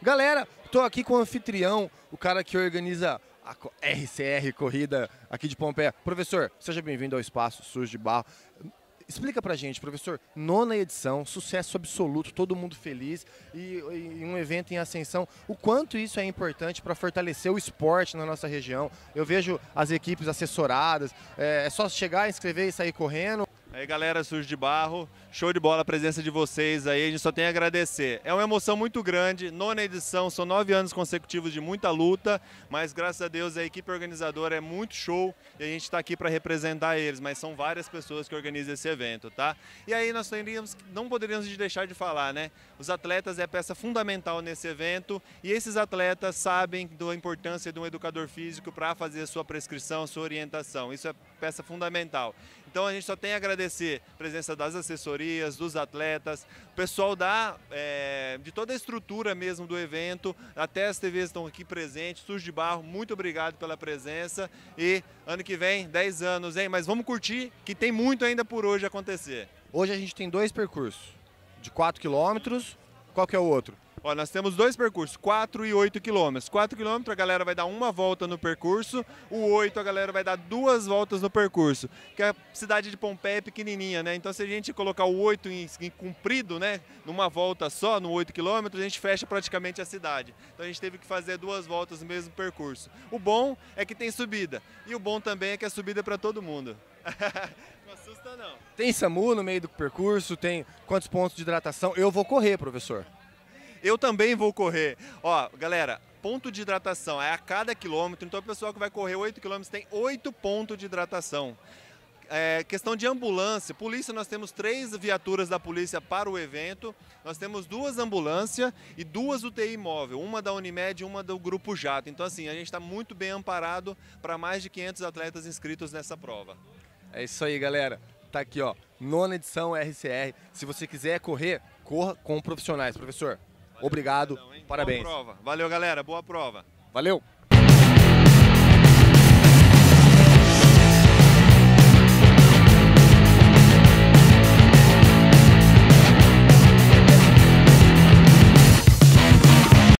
Galera, estou aqui com o anfitrião, o cara que organiza a RCR Corrida aqui de Pompeia. Professor, seja bem-vindo ao Espaço Sujo de Barro. Explica pra gente, professor, nona edição, sucesso absoluto, todo mundo feliz e, e um evento em ascensão. O quanto isso é importante para fortalecer o esporte na nossa região? Eu vejo as equipes assessoradas, é, é só chegar, inscrever e sair correndo. Aí, galera, Sujo de Barro, show de bola a presença de vocês aí, a gente só tem a agradecer. É uma emoção muito grande, nona edição, são nove anos consecutivos de muita luta, mas graças a Deus a equipe organizadora é muito show e a gente está aqui para representar eles, mas são várias pessoas que organizam esse evento, tá? E aí nós teríamos, não poderíamos deixar de falar, né? Os atletas é peça fundamental nesse evento e esses atletas sabem da importância de um educador físico para fazer a sua prescrição, a sua orientação, isso é peça fundamental. Então a gente só tem a agradecer a presença das assessorias, dos atletas, pessoal da, é, de toda a estrutura mesmo do evento, até as TVs estão aqui presentes, Sujo de Barro, muito obrigado pela presença e ano que vem, 10 anos, hein? Mas vamos curtir que tem muito ainda por hoje acontecer. Hoje a gente tem dois percursos, de 4 quilômetros, qual que é o outro? Ó, nós temos dois percursos, 4 e 8 quilômetros. 4 quilômetros a galera vai dar uma volta no percurso, o 8 a galera vai dar duas voltas no percurso. Que é a cidade de Pompeia é pequenininha, né? Então se a gente colocar o 8 em, em comprido, né, numa volta só, no 8 quilômetros, a gente fecha praticamente a cidade. Então a gente teve que fazer duas voltas no mesmo percurso. O bom é que tem subida, e o bom também é que a é subida para todo mundo. não assusta não. Tem SAMU no meio do percurso, tem quantos pontos de hidratação? Eu vou correr, professor eu também vou correr. Ó, galera, ponto de hidratação é a cada quilômetro, então o pessoal que vai correr 8 quilômetros tem 8 pontos de hidratação. É, questão de ambulância, polícia, nós temos três viaturas da polícia para o evento, nós temos duas ambulâncias e duas UTI móvel, uma da Unimed e uma do Grupo Jato. Então, assim, a gente está muito bem amparado para mais de 500 atletas inscritos nessa prova. É isso aí, galera. Tá aqui, ó, nona edição RCR. Se você quiser correr, corra com profissionais. Professor, Valeu, obrigado, Boa é Prova. Valeu, galera, boa prova. Valeu.